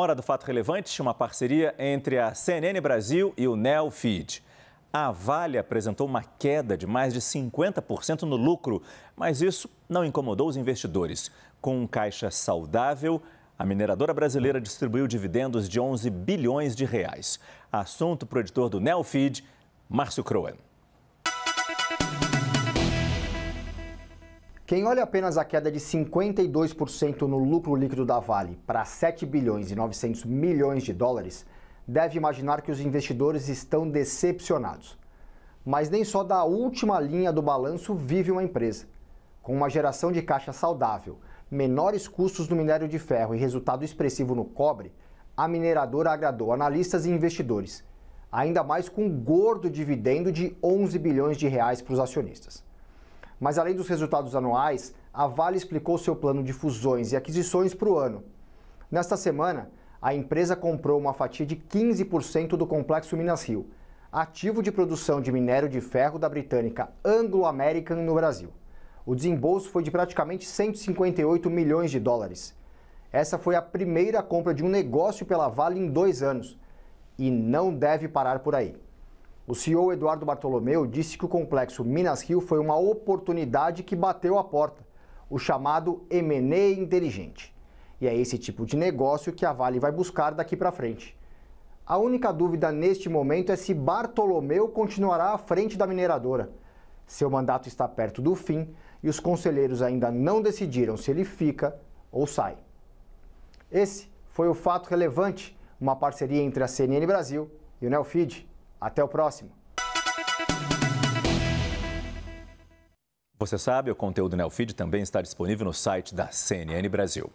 Hora do Fato Relevante, uma parceria entre a CNN Brasil e o Neo Feed. A Vale apresentou uma queda de mais de 50% no lucro, mas isso não incomodou os investidores. Com um caixa saudável, a mineradora brasileira distribuiu dividendos de 11 bilhões de reais. Assunto para o editor do Neo Feed, Márcio Croen. Quem olha apenas a queda de 52% no lucro líquido da Vale para 7 bilhões e 900 milhões de dólares deve imaginar que os investidores estão decepcionados. Mas nem só da última linha do balanço vive uma empresa. Com uma geração de caixa saudável, menores custos no minério de ferro e resultado expressivo no cobre, a mineradora agradou analistas e investidores, ainda mais com um gordo dividendo de 11 bilhões de reais para os acionistas. Mas além dos resultados anuais, a Vale explicou seu plano de fusões e aquisições para o ano. Nesta semana, a empresa comprou uma fatia de 15% do complexo Minas Rio, ativo de produção de minério de ferro da britânica Anglo American no Brasil. O desembolso foi de praticamente 158 milhões de dólares. Essa foi a primeira compra de um negócio pela Vale em dois anos e não deve parar por aí. O CEO Eduardo Bartolomeu disse que o complexo Minas Rio foi uma oportunidade que bateu a porta, o chamado M&A inteligente. E é esse tipo de negócio que a Vale vai buscar daqui para frente. A única dúvida neste momento é se Bartolomeu continuará à frente da mineradora. Seu mandato está perto do fim e os conselheiros ainda não decidiram se ele fica ou sai. Esse foi o fato relevante, uma parceria entre a CNN Brasil e o Nelfeed. Até o próximo. Você sabe, o conteúdo Neofeed também está disponível no site da CNN Brasil.